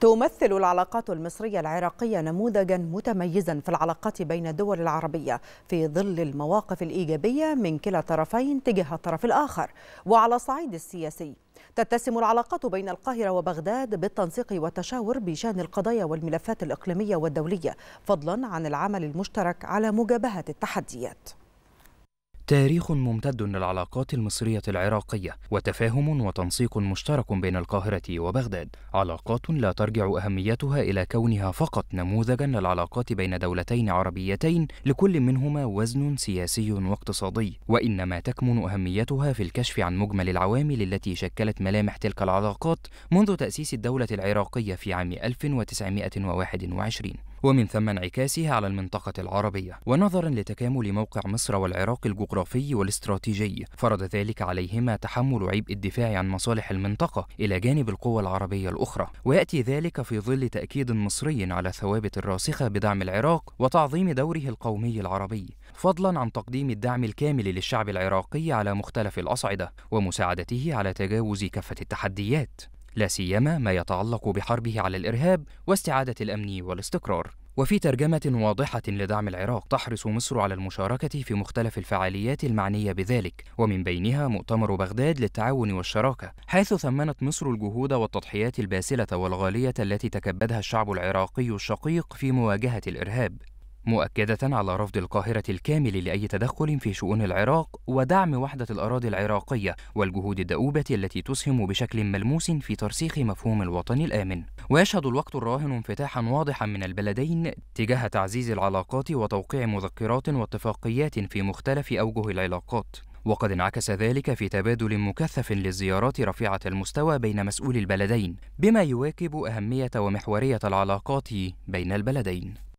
تمثل العلاقات المصرية العراقية نموذجا متميزا في العلاقات بين الدول العربية في ظل المواقف الإيجابية من كلا الطرفين تجاه الطرف الآخر وعلى الصعيد السياسي تتسم العلاقات بين القاهرة وبغداد بالتنسيق والتشاور بشأن القضايا والملفات الإقليمية والدولية فضلا عن العمل المشترك على مجابهة التحديات تاريخ ممتد للعلاقات المصرية العراقية وتفاهم وتنسيق مشترك بين القاهرة وبغداد، علاقات لا ترجع أهميتها إلى كونها فقط نموذجا للعلاقات بين دولتين عربيتين لكل منهما وزن سياسي واقتصادي، وإنما تكمن أهميتها في الكشف عن مجمل العوامل التي شكلت ملامح تلك العلاقات منذ تأسيس الدولة العراقية في عام 1921. ومن ثم انعكاسها على المنطقة العربية ونظرا لتكامل موقع مصر والعراق الجغرافي والاستراتيجي فرض ذلك عليهما تحمل عبء الدفاع عن مصالح المنطقة إلى جانب القوى العربية الأخرى ويأتي ذلك في ظل تأكيد مصري على الثوابت الراسخة بدعم العراق وتعظيم دوره القومي العربي فضلا عن تقديم الدعم الكامل للشعب العراقي على مختلف الأصعدة ومساعدته على تجاوز كافة التحديات لا سيما ما يتعلق بحربه على الإرهاب واستعادة الأمن والاستقرار وفي ترجمة واضحة لدعم العراق تحرص مصر على المشاركة في مختلف الفعاليات المعنية بذلك، ومن بينها مؤتمر بغداد للتعاون والشراكة، حيث ثمنت مصر الجهود والتضحيات الباسلة والغالية التي تكبدها الشعب العراقي الشقيق في مواجهة الإرهاب، مؤكدة على رفض القاهرة الكامل لأي تدخل في شؤون العراق ودعم وحدة الأراضي العراقية والجهود الدؤوبة التي تسهم بشكل ملموس في ترسيخ مفهوم الوطن الآمن ويشهد الوقت الراهن انفتاحا واضحا من البلدين تجاه تعزيز العلاقات وتوقيع مذكرات واتفاقيات في مختلف أوجه العلاقات وقد انعكس ذلك في تبادل مكثف للزيارات رفيعة المستوى بين مسؤولي البلدين بما يواكب أهمية ومحورية العلاقات بين البلدين